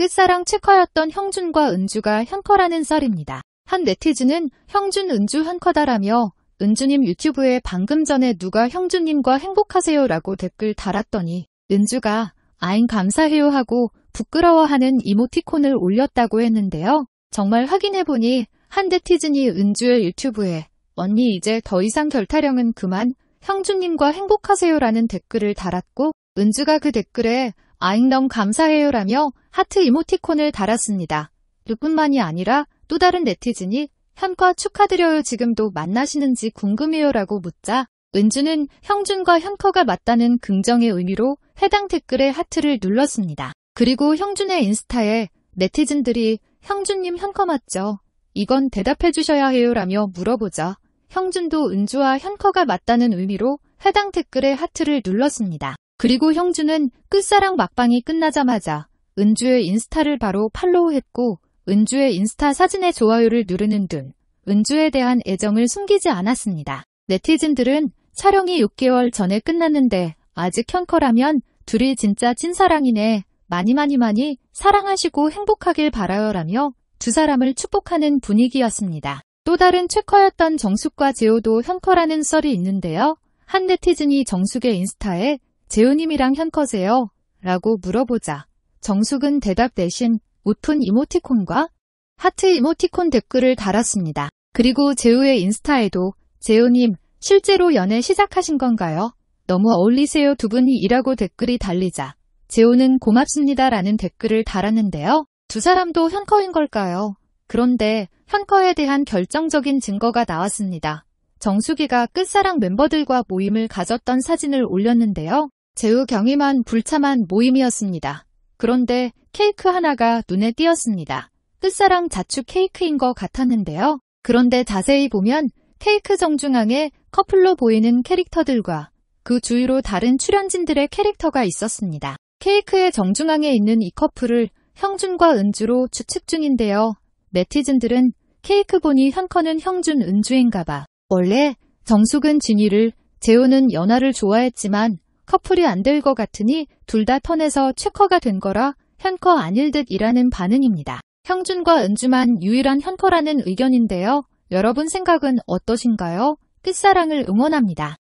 끝사랑 체커였던 형준과 은주가 현커라는 썰입니다. 한 네티즌은 형준 은주 현커다라며 은주님 유튜브에 방금 전에 누가 형준님과 행복하세요라고 댓글 달았더니 은주가 아인 감사해요 하고 부끄러워하는 이모티콘을 올렸다고 했는데요. 정말 확인해보니 한 네티즌이 은주의 유튜브에 언니 이제 더 이상 결타령은 그만 형준님과 행복하세요라는 댓글을 달았고 은주가 그 댓글에 아잉덤 감사해요라며 하트 이모티콘을 달았습니다. 그뿐만이 아니라 또 다른 네티즌이 현과 축하드려요 지금도 만나시는지 궁금해요라고 묻자 은주는 형준과 현커가 맞다는 긍정의 의미로 해당 댓글에 하트를 눌렀습니다. 그리고 형준의 인스타에 네티즌들이 형준님 현커 맞죠? 이건 대답해 주셔야 해요라며 물어보자 형준도 은주와 현커가 맞다는 의미로 해당 댓글에 하트를 눌렀습니다. 그리고 형준은 끝사랑 막방이 끝나자마자 은주의 인스타를 바로 팔로우했고 은주의 인스타 사진의 좋아요를 누르는 등 은주에 대한 애정을 숨기지 않았습니다. 네티즌들은 촬영이 6개월 전에 끝났는데 아직 현커라면 둘이 진짜 친사랑이네 많이 많이 많이 사랑하시고 행복하길 바라요라며 두 사람을 축복하는 분위기였습니다. 또 다른 최커였던 정숙과 제호도 현커라는 썰이 있는데요. 한 네티즌이 정숙의 인스타에 재우님이랑 현커세요 라고 물어보자 정숙은 대답 대신 웃픈 이모티콘과 하트 이모티콘 댓글을 달았습니다. 그리고 재우의 인스타에도 재우님 실제로 연애 시작하신 건가요? 너무 어울리세요 두 분이 이라고 댓글이 달리자 재우는 고맙습니다라는 댓글을 달았는데요. 두 사람도 현커인 걸까요? 그런데 현커에 대한 결정적인 증거가 나왔습니다. 정수기가 끝사랑 멤버들과 모임을 가졌던 사진을 올렸는데요. 제우 경임한 불참한 모임이었습니다. 그런데 케이크 하나가 눈에 띄었습니다. 뜻사랑 자축 케이크인 것 같았는데요. 그런데 자세히 보면 케이크 정중앙에 커플로 보이는 캐릭터들과 그 주위로 다른 출연진들의 캐릭터가 있었습니다. 케이크의 정중앙에 있는 이 커플을 형준과 은주로 추측 중인데요. 네티즌들은 케이크 보니 현커는 형준 은주인가봐. 원래 정숙은 진이를 재우는 연하를 좋아했지만 커플이 안 될 것 같으니 둘 다 턴에서 체커가 된 거라 현커 아닐 듯이라는 반응입니다. 형준과 은주만 유일한 현커라는 의견인데요. 여러분 생각은 어떠신가요? 끝사랑을 응원합니다.